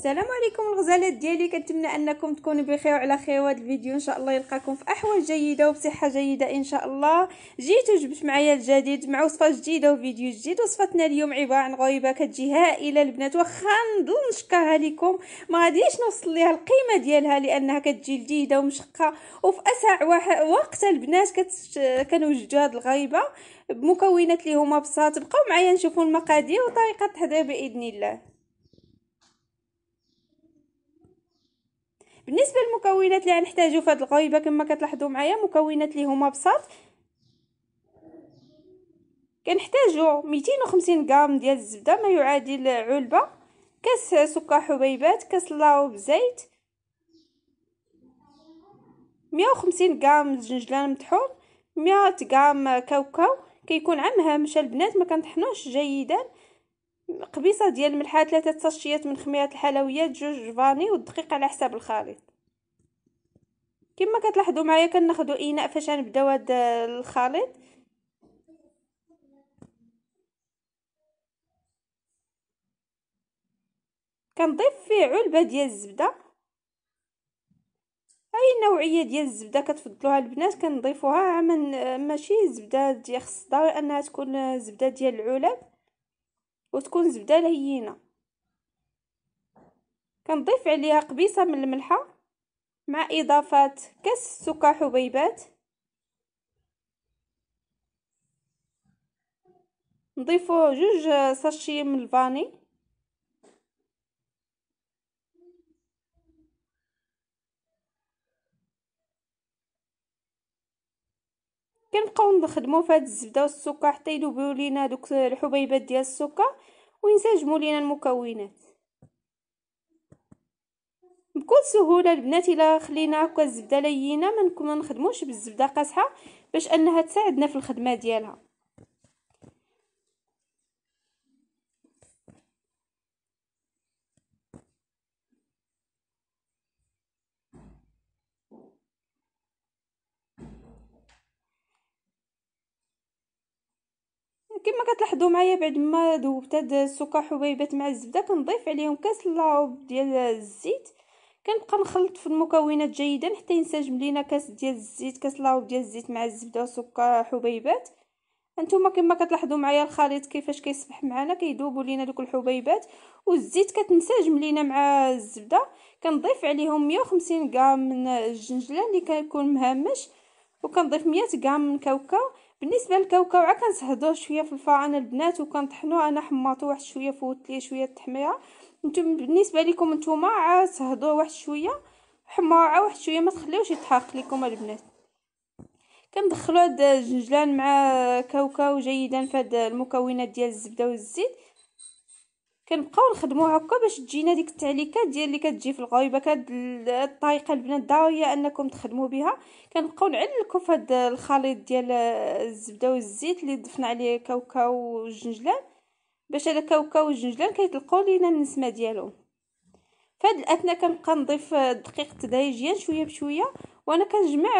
السلام عليكم الغزالات ديالي كنتمنى انكم تكونوا بخير وعلى خير وهذا الفيديو ان شاء الله يلقاكم في احوال جيده وبصحه جيده ان شاء الله جيت وجبت معايا الجديد مع وصفه جديده وفيديو جديد وصفتنا اليوم عباره عن غريبه كتجي هائله البنات واخا نظن نشكرها لكم ما غاديش نوصل ليها القيمه ديالها لانها كتجي جديده ومشقه وفي اسرع وقت البنات كت... كنوجدوا هذه الغريبه بمكونات اللي هما بساط بقاو معايا نشوفوا المقادير وطريقه التحضير باذن الله بالنسبه للمكونات اللي غنحتاجو في هذه الغويبه كما كتلاحظوا معايا مكونات اللي هما بساط كنحتاجو 250 غرام ديال الزبده ما يعادل علبه كاس سكر حبيبات كاس لاو بزيت 150 غرام زنجلان مطحون 100 غرام كاوكاو كيكون عام هامش البنات ما كنطحنوش جيدا قبيصه ديال الملحه ثلاثه صاشيات من خميره الحلويات جوج فاني والدقيق على حساب الخليط كما كتلاحظوا معايا كناخذوا اناء فاش غنبداو هاد الخليط كنضيف فيه علبه ديال الزبده اي نوعيه ديال الزبده كتفضلوها البنات كنضيفوها عمن ماشي زبده ديال خص ضروري انها تكون زبده ديال العلب وتكون زبده لهينه كنضيف عليها قبيصه من الملحه مع اضافه كاس سكر حبيبات نضيفو جوج ساشي من الفاني كنبقاو نخدمو في هاد الزبده والسكر حتى يذوبوا لينا دوك الحبيبات ديال السكر وينسجمو لينا المكونات بكل سهوله البنات الا خلينا هكا الزبده لينه ما نخدموش بالزبده قاصحه باش انها تساعدنا في الخدمه ديالها كما كتلاحظوا معايا بعد ما ذوبت هاد السكر حبيبات مع الزبده كنضيف عليهم كاس لاوب ديال الزيت كنبقى نخلط في المكونات جيدا حتى ينسجم لينا كاس ديال الزيت كاس لاوب ديال الزيت مع الزبده والسكر حبيبات هانتوما كما كتلاحظوا معايا الخليط كيفاش كيصبح معنا كيذوبوا لينا دوك الحبيبات والزيت كتنسجم لينا مع الزبده كنضيف عليهم 150 غرام من الجنجلان اللي كيكون مهمش وكنضيف 100 غرام من كاوكاو بالنسبه للكاوكاو كنصهدوه شويه في الفرع البنات وكنطحنو انا حماطو واحد شويه فوت ليه شويه التحميره نتوما بالنسبه لكم نتوما عا تهضوه واحد شويه عا واحد شويه ما تخليوش يتحرق لكم البنات كندخلو هاد الجنجلان مع كاوكاو جيدا فهاد المكونات ديال الزبده والزيت كنبقاو نخدمو هكا باش تجينا ديك التعليكات ديال اللي كتجي في الغايبه كد الطريقه البنات ضروريه انكم تخدموا بها كنبقاو نعلكو في هاد الخليط ديال الزبده والزيت اللي ضفنا عليه كاوكاو والجنجلان باش هذا الكاوكاو والجنجلان كيطلقوا لينا النسمه ديالهم فهاد الاثناء كنبقى نضيف الدقيق تدريجيا شويه بشويه وانا كنجمع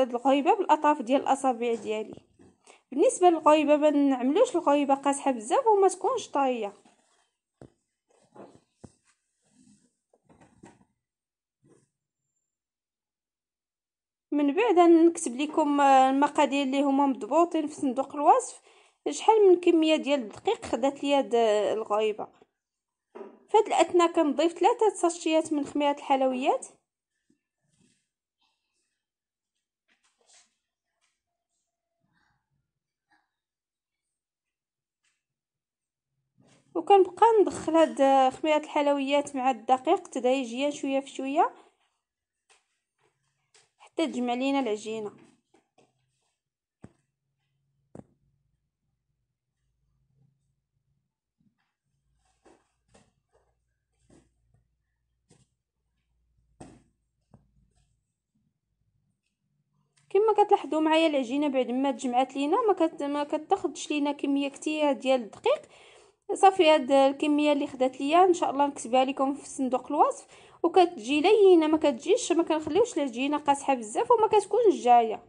هاد الغايبه بالاطراف ديال الاصابع ديالي بالنسبه للغايبه ما نعملوش الغايبه قاصحه بزاف وما تكونش طايه من بعد نكتب لكم المقادير اللي هما مضبوطين في صندوق الوصف شحال من كميه ديال الدقيق خدات لي هاد الغايبه فهاد الاثناء كنضيف ثلاثه ساشيات من خميره الحلويات وكنبقى ندخل هاد خميره الحلويات مع الدقيق تدريجيا شويه في شويه تجمع لينا العجينة كما كتلاحظوا معايا العجينه بعد ما تجمعات لينا ما كت ما كتاخذش لينا كميه كثيره ديال الدقيق صافي هاد الكميه اللي خدات ليا ان شاء الله نكتبها لكم في صندوق الوصف وكتجي لينه ما كتجيش ما كنخليوش العجينه قاصحه قاسحه بزاف وما كتكونش جايه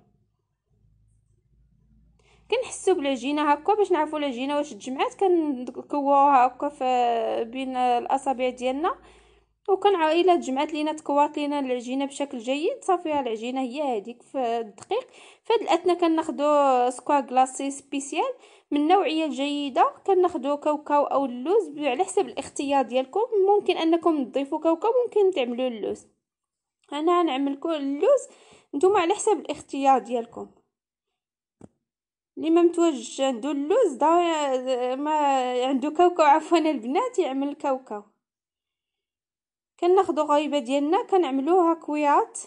كنحسو بالعجينه هكا باش نعرفوا العجينه واش تجمعات كنكواوها هكا بين الاصابع ديالنا وكان الا تجمعات لينا تكوات لينا العجينه بشكل جيد صافي العجينه هي هذيك في الدقيق فهاد الاثناء كناخذوا سكوا غلاسي سبيسيال من نوعيه جيده كناخدو كاوكاو او اللوز على حسب الاختيار ديالكم ممكن انكم تضيفوا كاوكاو ممكن تعملوا اللوز انا نعمل اللوز نتوما على حسب الاختيار ديالكم اللي ما متوجش عنده اللوز دا ما عنده كاوكاو عفوا البنات يعمل كاوكاو كناخدو غايبه ديالنا كنعملوها كويات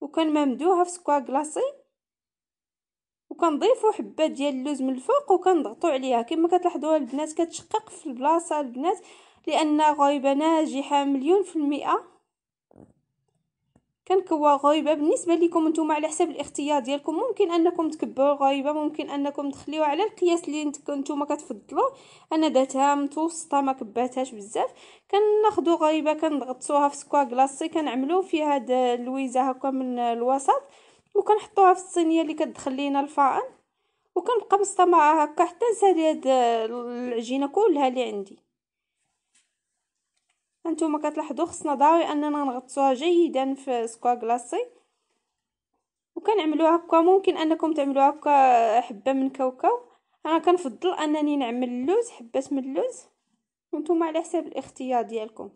وكنممدوها في سكوا كلاصي وكنضيفو حبات ديال اللوز من الفوق وكنضغطو عليها كما كتلاحظوا البنات كتشقق في البلاصه البنات لان غويبه ناجحه مليون في المئه كنكوى غويبه بالنسبه لكم نتوما على حسب الاختيار ديالكم ممكن انكم تكبوا الغويبه ممكن انكم تخليوها على القياس اللي نتوما كتفضلوه انا درتها متوسطه ما كباتهاش بزاف كناخذوا غويبه كنغطسوها في سكوا كلاصي كنعملو فيها هاد اللويزه هكا من الوسط وكنحطوها في الصينيه اللي كتدخل لينا الفرن وكنبقى مستمره هكا حتى نسالي هاد العجينه كلها اللي عندي هانتوما كتلاحظوا خصنا ضروري اننا نغطسوها جيدا في سكوا كلاصي وكنعملوها هكا ممكن انكم تعملوها هكا حبه من كاوكاو انا كنفضل انني نعمل اللوز حبات من اللوز وانتم على حساب الاختيار ديالكم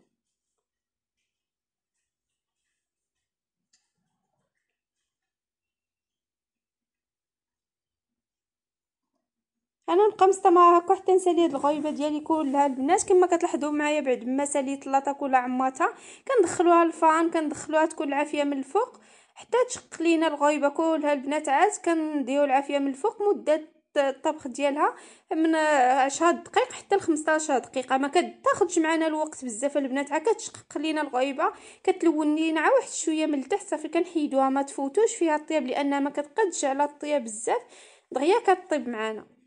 انا نبقى مستمره هكا حتى نسالي هاد دي ديالي كلها البنات كما كتلاحظوا معايا بعد ما ساليت لاطاك كل عماتها كندخلوها الفران كندخلوها تكون العافيه من الفوق حتى تشق لينا الغريبه كلها البنات عاد كنديروا العافيه من الفوق مده الطبخ ديالها من 10 دقائق حتى ل 15 دقيقه ما كتاخذش معنا الوقت بزاف البنات عا كتشقق لينا الغريبه كتلون لينا واحد شويه من التحت صافي كنحيدوها ما تفوتوش فيها الطياب لانها ما كتقدش على الطياب بزاف دغيا كطيب معنا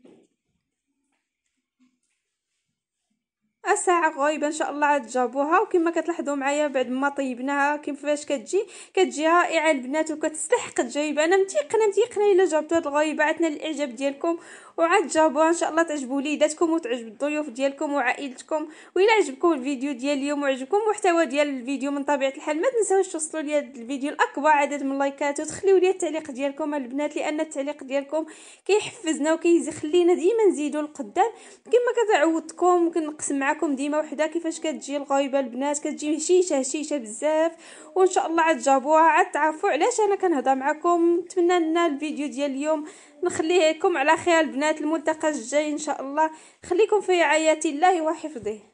الساعه غايبه ان شاء الله عاد جابوها وكما كتلاحظوا معايا بعد ما طيبناها كيفاش كتجي كتجي رائعة البنات وكتستحق تجيب انا متيقنه متيقنه الا جابتو هاد الغايبه عتنا الاعجاب ديالكم وعاد جابوها ان شاء الله تعجبوا وليداتكم وتعجب الضيوف ديالكم وعائلتكم وإلا عجبكم الفيديو ديال اليوم وعجبكم المحتوى ديال الفيديو من طبيعه الحال ما تنساوش توصلوا لي الفيديو الاكبر عدد من اللايكات وتخليو لي التعليق ديالكم البنات لان التعليق ديالكم كيحفزنا وكيخلينا ديما نزيدوا لقدام كما كتعودكم كنقسم معكم ديما وحده كيفاش كتجي الغايبه البنات كتجي هشيشه هشيشه بزاف وان شاء الله عاد جابوها عاد تعرفوا علاش انا كنهضر معكم نتمنى ان الفيديو ديال اليوم نخليكم على خير البنات الملتقى الجاي ان شاء الله خليكم في رعايه الله وحفظه